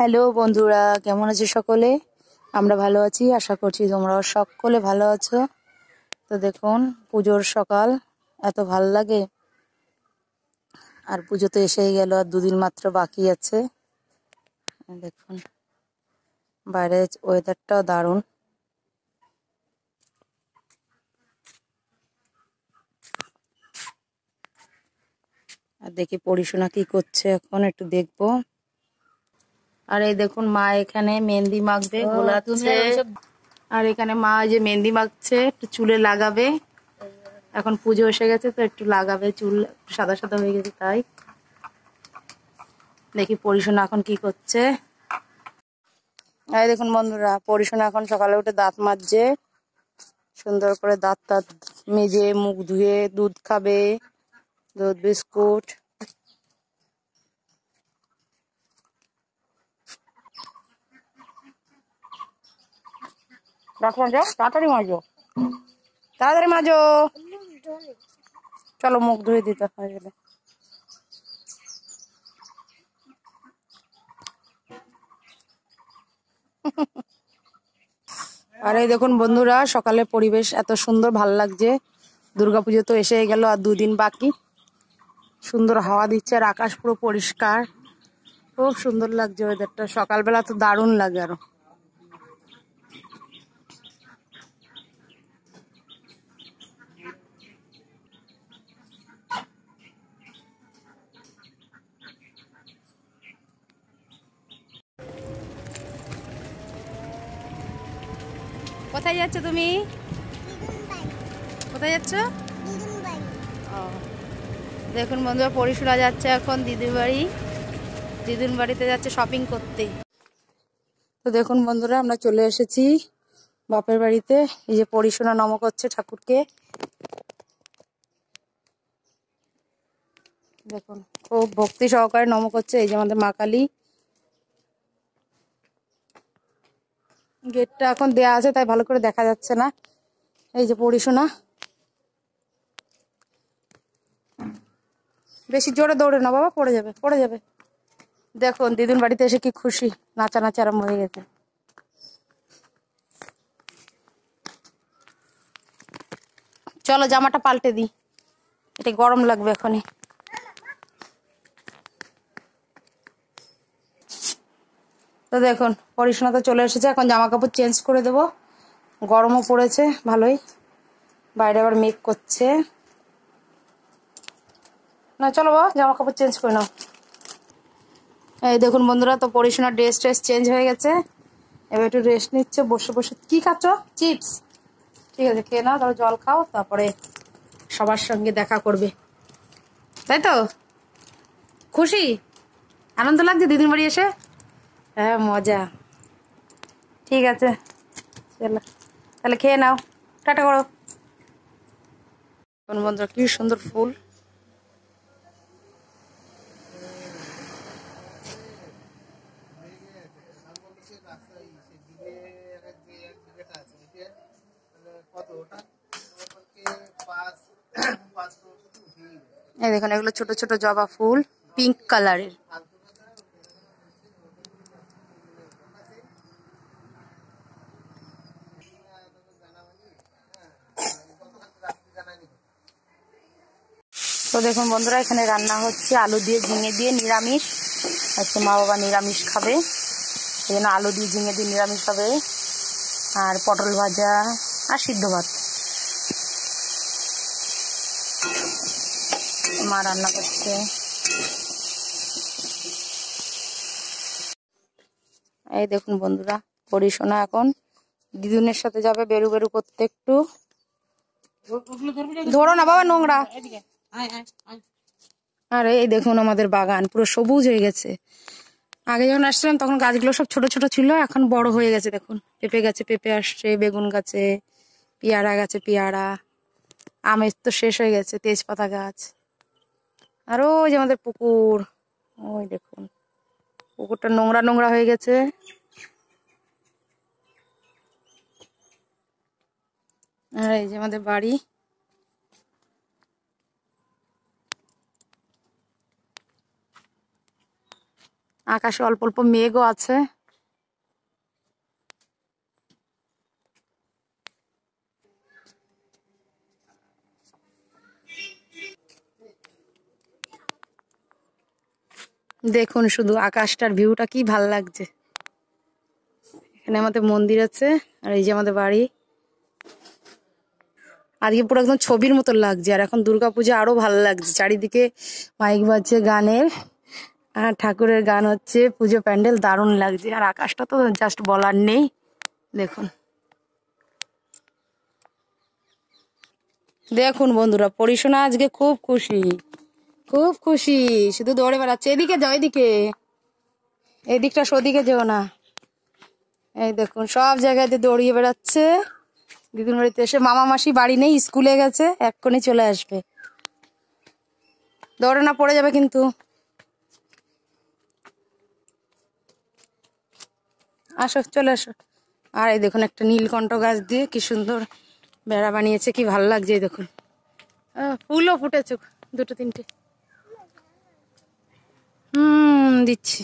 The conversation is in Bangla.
হ্যালো বন্ধুরা কেমন আছো সকলে আমরা ভালো আছি আশা করছি তোমরাও সকলে ভালো আছো তো দেখুন পুজোর সকাল এত ভাল লাগে আর পুজো তো এসেই গেল আর দুদিন মাত্র বাকি আছে দেখুন বাইরে ওয়েদারটাও দারুণ আর দেখি পড়িশোনা কি করছে এখন একটু দেখবো আর এই দেখুন মা এখানে মেহেন্দি মাখবে গোলাচ্ছে আর এখানে মা যে মেহেন্দি মাখছে একটু চুলে লাগাবে এখন পুজো এসে গেছে তো একটু লাগাবে চুল সাদা সাদা হয়ে গেছে তাই দেখি পরিশোনা এখন কি করছে এই দেখুন বন্ধুরা পরিশোনা এখন সকালে উঠে দাঁত মাজছে সুন্দর করে দাঁত তাঁত মেজে মুখ ধুয়ে দুধ খাবে দুধ বিস্কুট বাসন যাও তাড়াতাড়ি মাজো তাড়াতাড়ি মাজো চলো মুখ ধুয়ে দিতে হবে আর এই দেখুন বন্ধুরা সকালে পরিবেশ এত সুন্দর ভাল লাগছে দুর্গাপুজো তো এসে গেল আর দুদিন বাকি সুন্দর হাওয়া দিচ্ছে আর আকাশ পুরো পরিষ্কার খুব সুন্দর লাগছে ওয়েদারটা সকালবেলা তো দারুণ লাগে আরো কোথায় যাচ্ছ তুমি কোথায় যাচ্ছ ও দেখুন বন্ধুরা পরিশুরা যাচ্ছে এখন দিদির বাড়ি দিদির বাড়িতে যাচ্ছে শপিং করতে তো দেখুন বন্ধুরা আমরা চলে এসেছি বাপের বাড়িতে এই যে পরিশোনা নম করছে ঠাকুরকে দেখুন খুব ভক্তি সহকারে নম করছে এই যে আমাদের মা কালী গেটটা এখন দেয়া আছে তাই ভালো করে দেখা যাচ্ছে না এই যে পড়িশোনা বেশি জোরে দৌড়ে না বাবা পড়ে যাবে পড়ে যাবে দেখুন দিদুন বাড়িতে এসে কি খুশি নাচা আরম্ভ হয়ে গেছে চলো জামাটা পাল্টে দিই এটা গরম লাগবে এখনই তো দেখুন পরিশোনা তো চলে এসেছে এখন জামা কাপড় চেঞ্জ করে দেব গরমও পড়েছে ভালোই বাইরে আবার মেঘ করছে না চলো বাবা জামা কাপড় চেঞ্জ করে নাও এই দেখুন বন্ধুরা তো পরিশোনার ড্রেস ট্রেস চেঞ্জ হয়ে গেছে এবার একটু রেস্ট নিচ্ছে বসে বসে কি খাচ্ছ চিপস ঠিক আছে খেয়ে নাও তারপর জল খাও তারপরে সবার সঙ্গে দেখা করবে তাই তো খুশি আনন্দ লাগছে দিদির বাড়ি এসে হ্যাঁ মজা ঠিক আছে চলো তাহলে খেয়ে নাও টাটা করো বন্ধুরা কি সুন্দর ফুল এই দেখুন এগুলো ছোট ছোট জবা ফুল পিঙ্ক কালারের দেখুন বন্ধুরা এখানে রান্না হচ্ছে আলু দিয়ে ঝিঙে দিয়ে নিরামিষ আজকে মা বাবা নিরামিষ খাবে সেই জন্য আলু দিয়ে ঝিঙে দিয়ে নিরামিষ খাবে আর পটল ভাজা আর সিদ্ধ ভাত মা রান্না করছে এই দেখুন বন্ধুরা পড়ি শোনা এখন দিদুনের সাথে যাবে বেরু বেরু করতে একটু ধরো না বাবা নোংরা আর এই দেখুন আমাদের বাগান পুরো সবুজ হয়ে গেছে আগে যখন আসছিলাম তখন গাছগুলো সব ছোট ছোট ছিল এখন বড় হয়ে গেছে দেখুন পেঁপে গাছে পেঁপে আসছে বেগুন গাছে পেয়ারা গাছে পেয়ারা আমের তো শেষ হয়ে গেছে তেজপাতা গাছ আর ওই যে আমাদের পুকুর ওই দেখুন পুকুরটা নোংরা নোংরা হয়ে গেছে আর এই যে আমাদের বাড়ি আকাশে অল্প অল্প মেঘও আছে দেখুন শুধু আকাশটার ভিউটা কি ভাল লাগছে এখানে আমাদের মন্দির আছে আর এই যে আমাদের বাড়ি আজকে পুরো একদম ছবির মতো লাগছে আর এখন দুর্গাপূজা আরো ভালো লাগছে চারিদিকে মাইক বাজছে গানের হ্যাঁ, ঠাকুরের গান হচ্ছে পুজো প্যান্ডেল দারুণ লাগছে আর আকাশটা তো জাস্ট বলার নেই দেখুন দেখুন বন্ধুরা পরিশোনা আজকে খুব খুশি খুব খুশি শুধু দৌড়ে বেড়াচ্ছে এদিকে যাও এদিকে এদিকটা সদিকে যেও না এই দেখুন সব জায়গাতে দৌড়িয়ে বেড়াচ্ছে দিদুন বাড়িতে এসে মামা মাসি বাড়ি নেই স্কুলে গেছে এক্ষুনি চলে আসবে দৌড়ে না পড়ে যাবে কিন্তু আসো চলে আসো আর এই দেখুন একটা নীলকণ্ঠ গাছ দিয়ে কি সুন্দর বেড়া বানিয়েছে কি ভালো লাগছে এই দেখুন ফুলও ফুটেছে দুটো তিনটে হুম দিচ্ছি